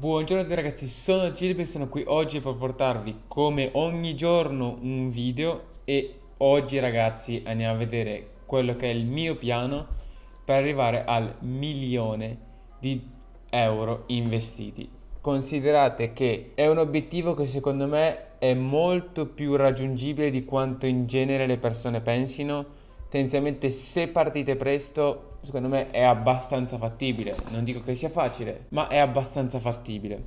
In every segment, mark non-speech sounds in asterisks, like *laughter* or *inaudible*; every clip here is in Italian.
Buongiorno a tutti ragazzi, sono Cirbe e sono qui oggi per portarvi come ogni giorno un video e oggi ragazzi andiamo a vedere quello che è il mio piano per arrivare al milione di euro investiti. Considerate che è un obiettivo che secondo me è molto più raggiungibile di quanto in genere le persone pensino tendenzialmente se partite presto, secondo me è abbastanza fattibile. Non dico che sia facile, ma è abbastanza fattibile.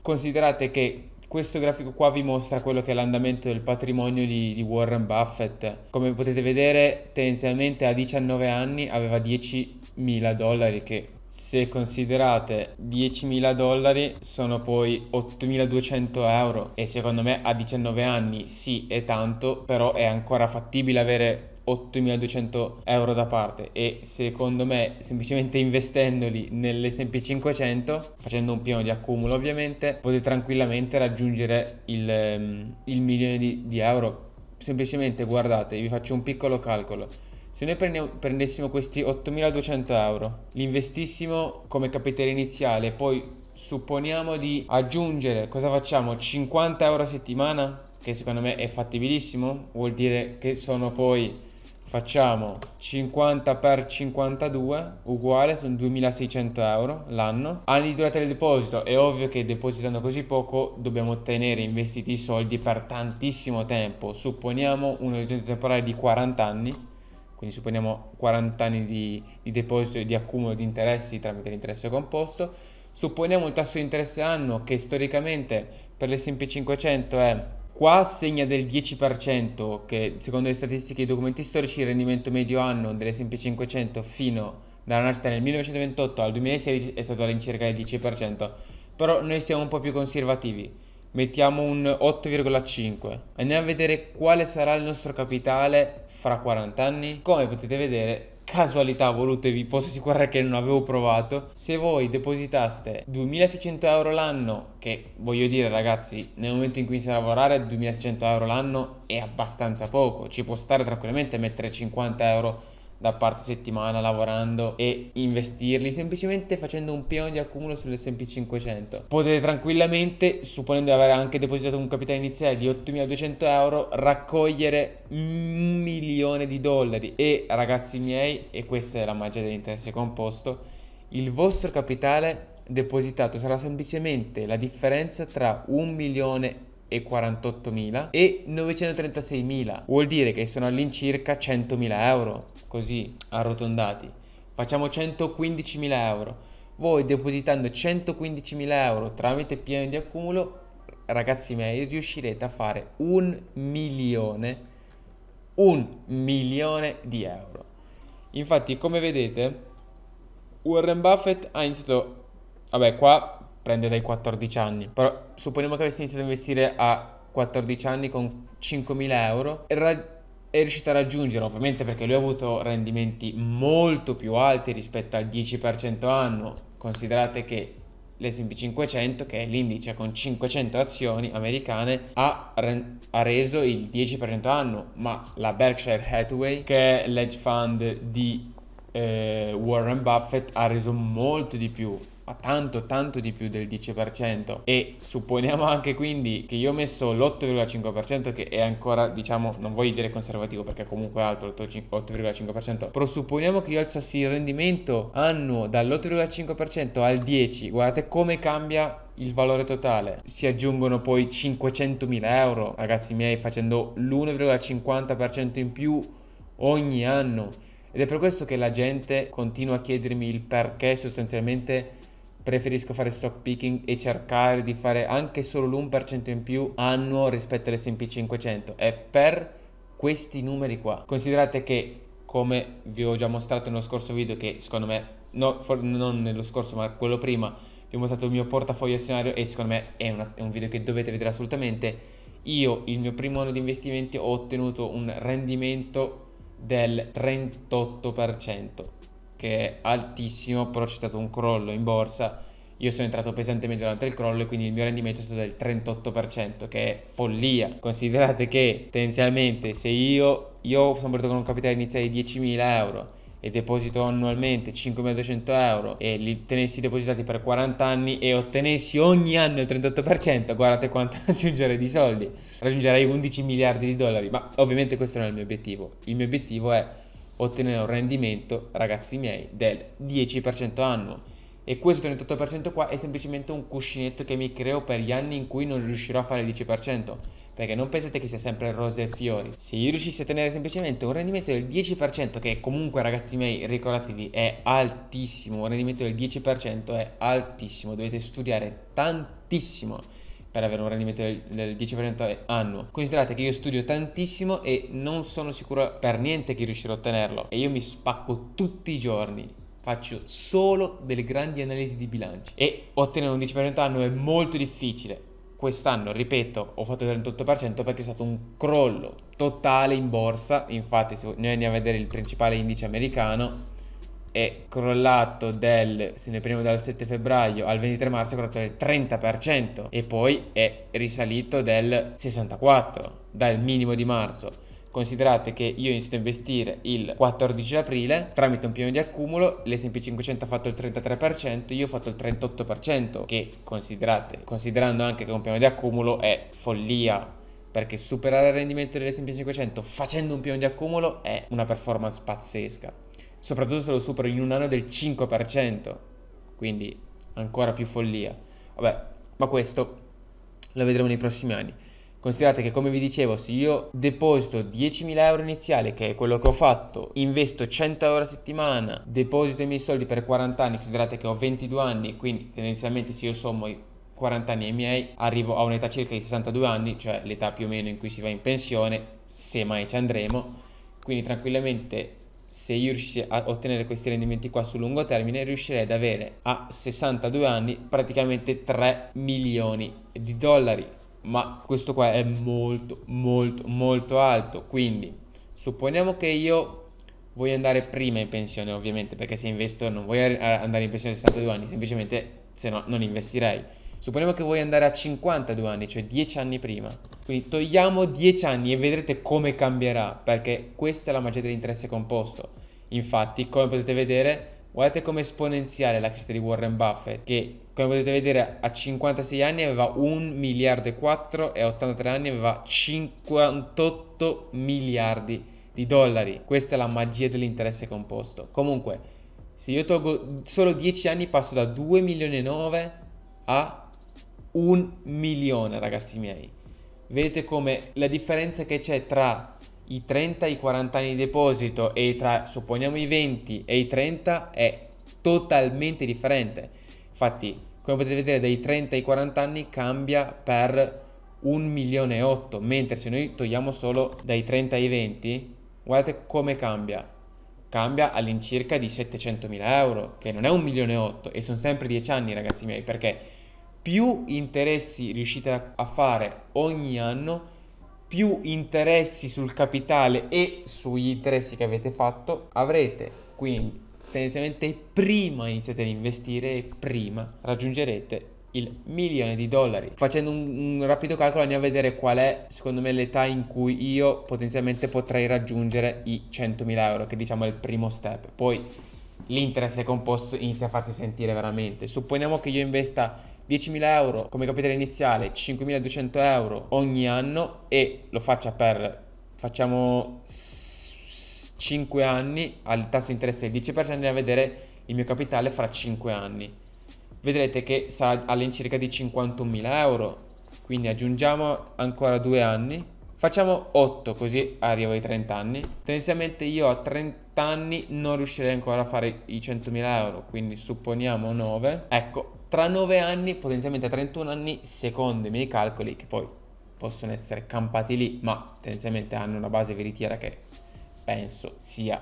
Considerate che questo grafico qua vi mostra quello che è l'andamento del patrimonio di, di, Warren Buffett. Come potete vedere, tendenzialmente a 19 anni aveva 10.000 dollari che se considerate 10.000 dollari sono poi 8.200 euro e secondo me a 19 anni sì è tanto però è ancora fattibile avere 8.200 euro da parte e secondo me semplicemente investendoli nell'S&P500 facendo un piano di accumulo ovviamente potete tranquillamente raggiungere il, ehm, il milione di, di euro semplicemente guardate vi faccio un piccolo calcolo se noi prendessimo questi 8.200 euro, li investissimo come capitale iniziale, poi supponiamo di aggiungere, cosa facciamo? 50 euro a settimana, che secondo me è fattibilissimo, vuol dire che sono poi facciamo 50 per 52 uguale sono 2600 euro l'anno anni di durata del deposito è ovvio che depositando così poco dobbiamo tenere investiti i soldi per tantissimo tempo supponiamo un orizzonte temporale di 40 anni quindi supponiamo 40 anni di, di deposito e di accumulo di interessi tramite l'interesse composto supponiamo il tasso di interesse anno che storicamente per le 500 è qua segna del 10% che secondo le statistiche e i documenti storici il rendimento medio anno delle S&P 500 fino dalla nascita nel 1928 al 2016 è stato all'incirca del 10%, però noi siamo un po' più conservativi, mettiamo un 8,5. Andiamo a vedere quale sarà il nostro capitale fra 40 anni. Come potete vedere casualità volute, vi posso assicurare che non avevo provato, se voi depositaste 2600 euro l'anno, che voglio dire ragazzi, nel momento in cui si a lavorare 2600 euro l'anno è abbastanza poco, ci può stare tranquillamente mettere 50 euro da parte settimana lavorando e investirli semplicemente facendo un piano di accumulo sull'S&P 500. Potete tranquillamente, supponendo di aver anche depositato un capitale iniziale di 8200 euro, raccogliere un milione di dollari e ragazzi miei, e questa è la magia dell'interesse composto, il vostro capitale depositato sarà semplicemente la differenza tra un milione e 48.000 e 936.000. Vuol dire che sono all'incirca 100.000 euro, così arrotondati. Facciamo 115.000 euro. Voi depositando 115.000 euro tramite piano di accumulo, ragazzi miei, riuscirete a fare un milione, un milione di euro. Infatti, come vedete, Warren Buffett ha iniziato... Vabbè, qua prende dai 14 anni. Però supponiamo che avessi iniziato a investire a 14 anni con 5.000 euro e ra- è riuscito a raggiungere, ovviamente perché lui ha avuto rendimenti molto più alti rispetto al 10% anno, considerate che l'S&P 500, che è l'indice con 500 azioni americane, ha, re- ha reso il 10% anno, ma la Berkshire Hathaway, che è l'edge fund di eh, Warren Buffett, ha reso molto di più, a tanto tanto di più del 10% e supponiamo anche quindi che io ho messo l'8,5% che è ancora diciamo non voglio dire conservativo perché è comunque alto l'8,5% però supponiamo che io alzassi il rendimento annuo dall'8,5% al 10 guardate come cambia il valore totale si aggiungono poi 500.000 euro ragazzi miei facendo l'1,50% in più ogni anno ed è per questo che la gente continua a chiedermi il perché sostanzialmente preferisco fare stock picking e cercare di fare anche solo l'1% in più annuo rispetto all'S&P 500 è per questi numeri qua considerate che come vi ho già mostrato nello scorso video che secondo me no, for, non nello scorso ma quello prima vi ho mostrato il mio portafoglio azionario e secondo me è, una, è un video che dovete vedere assolutamente io il mio primo anno di investimenti ho ottenuto un rendimento del 38% che è altissimo, però c'è stato un crollo in borsa. Io sono entrato pesantemente durante il crollo e quindi il mio rendimento è stato del 38%, che è follia. Considerate che tendenzialmente se io, io sono partito con un capitale iniziale di 10.000 euro e deposito annualmente 5.200 euro e li tenessi depositati per 40 anni e ottenessi ogni anno il 38%, guardate quanto *laughs* raggiungerei di soldi. Raggiungerei 11 miliardi di dollari, ma ovviamente questo non è il mio obiettivo. Il mio obiettivo è ottenere un rendimento, ragazzi miei, del 10% annuo. E questo 38% qua è semplicemente un cuscinetto che mi creo per gli anni in cui non riuscirò a fare il 10%. Perché non pensate che sia sempre rose e fiori. Se io riuscissi a tenere semplicemente un rendimento del 10%, che comunque ragazzi miei, ricordatevi, è altissimo. Un rendimento del 10% è altissimo. Dovete studiare tantissimo per avere un rendimento del 10% annuo. Considerate che io studio tantissimo e non sono sicuro per niente che riuscirò a ottenerlo e io mi spacco tutti i giorni. Faccio solo delle grandi analisi di bilancio e ottenere un 10% annuo è molto difficile. Quest'anno, ripeto, ho fatto il 38% perché è stato un crollo totale in borsa. Infatti, se noi andiamo a vedere il principale indice americano, è crollato del, se ne prima dal 7 febbraio al 23 marzo è crollato del 30% e poi è risalito del 64% dal minimo di marzo. Considerate che io ho iniziato a investire il 14 aprile tramite un piano di accumulo, l'S&P 500 ha fatto il 33%, io ho fatto il 38%, che considerate, considerando anche che un piano di accumulo è follia, perché superare il rendimento dell'S&P 500 facendo un piano di accumulo è una performance pazzesca soprattutto se lo supero in un anno del 5%, quindi ancora più follia. Vabbè, ma questo lo vedremo nei prossimi anni. Considerate che come vi dicevo, se io deposito 10.000 euro iniziale, che è quello che ho fatto, investo 100 euro a settimana, deposito i miei soldi per 40 anni, considerate che ho 22 anni, quindi tendenzialmente se io sommo i 40 anni ai miei, arrivo a un'età circa di 62 anni, cioè l'età più o meno in cui si va in pensione, se mai ci andremo, quindi tranquillamente se io riuscissi a ottenere questi rendimenti qua sul lungo termine, riuscirei ad avere a 62 anni praticamente 3 milioni di dollari. Ma questo qua è molto, molto, molto alto. Quindi, supponiamo che io voglio andare prima in pensione, ovviamente, perché se investo non voglio andare in pensione a 62 anni, semplicemente se no non investirei. Supponiamo che vuoi andare a 52 anni, cioè 10 anni prima. Quindi togliamo 10 anni e vedrete come cambierà, perché questa è la magia dell'interesse composto. Infatti, come potete vedere, guardate come esponenziale la crescita di Warren Buffett, che come potete vedere a 56 anni aveva 1 miliardo e 4 e a 83 anni aveva 58 miliardi di dollari. Questa è la magia dell'interesse composto. Comunque, se io tolgo solo 10 anni passo da 2 milioni e 9 a un milione ragazzi miei. Vedete come la differenza che c'è tra i 30 e i 40 anni di deposito e tra supponiamo i 20 e i 30 è totalmente differente. Infatti, come potete vedere, dai 30 ai 40 anni cambia per 1 milione e 8, mentre se noi togliamo solo dai 30 ai 20, guardate come cambia. Cambia all'incirca di 700.000 euro, che non è 1 milione e 8 e sono sempre 10 anni, ragazzi miei, perché più interessi riuscite a fare ogni anno, più interessi sul capitale e sugli interessi che avete fatto avrete. Quindi tendenzialmente prima iniziate ad investire e prima raggiungerete il milione di dollari. Facendo un, un, rapido calcolo andiamo a vedere qual è secondo me l'età in cui io potenzialmente potrei raggiungere i 100.000 euro, che diciamo è il primo step. Poi l'interesse composto inizia a farsi sentire veramente. Supponiamo che io investa 10.000 euro come capitale iniziale, 5.200 euro ogni anno e lo faccia per, facciamo 5 anni al tasso di interesse del 10% e a vedere il mio capitale fra 5 anni. Vedrete che sarà all'incirca di 51.000 euro, quindi aggiungiamo ancora 2 anni. Facciamo 8 così arrivo ai 30 anni. Tendenzialmente io a 30 anni non riuscirei ancora a fare i 100.000 euro, quindi supponiamo 9. Ecco, tra 9 anni, potenzialmente 31 anni, secondo i miei calcoli, che poi possono essere campati lì, ma tendenzialmente hanno una base veritiera che penso sia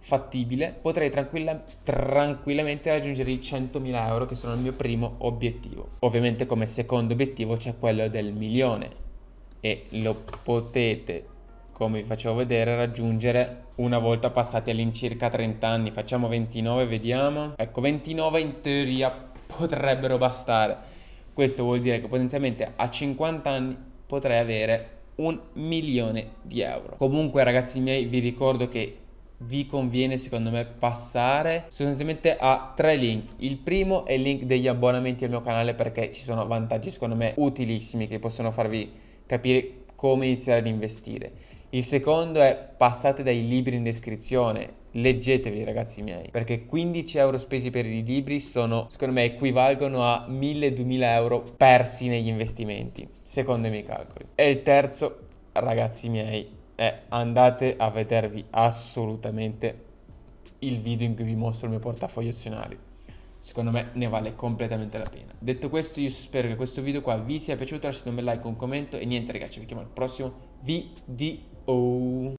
fattibile, potrei tranquilla, tranquillamente raggiungere i 100.000 euro che sono il mio primo obiettivo. Ovviamente come secondo obiettivo c'è quello del milione e lo potete, come vi facevo vedere, raggiungere una volta passati all'incirca 30 anni. Facciamo 29, vediamo. Ecco, 29 in teoria potrebbero bastare. Questo vuol dire che potenzialmente a 50 anni potrei avere un milione di euro. Comunque ragazzi miei vi ricordo che vi conviene secondo me passare sostanzialmente a tre link il primo è il link degli abbonamenti al mio canale perché ci sono vantaggi secondo me utilissimi che possono farvi capire come iniziare ad investire il secondo è passate dai libri in descrizione, leggeteveli ragazzi miei, perché 15 euro spesi per i libri sono, secondo me, equivalgono a 1000-2000 euro persi negli investimenti, secondo i miei calcoli. E il terzo, ragazzi miei, è andate a vedervi assolutamente il video in cui vi mostro il mio portafoglio azionario secondo me ne vale completamente la pena. Detto questo, io spero che questo video qua vi sia piaciuto, lasciate un bel like, un commento e niente ragazzi, vi chiamo al prossimo video. oh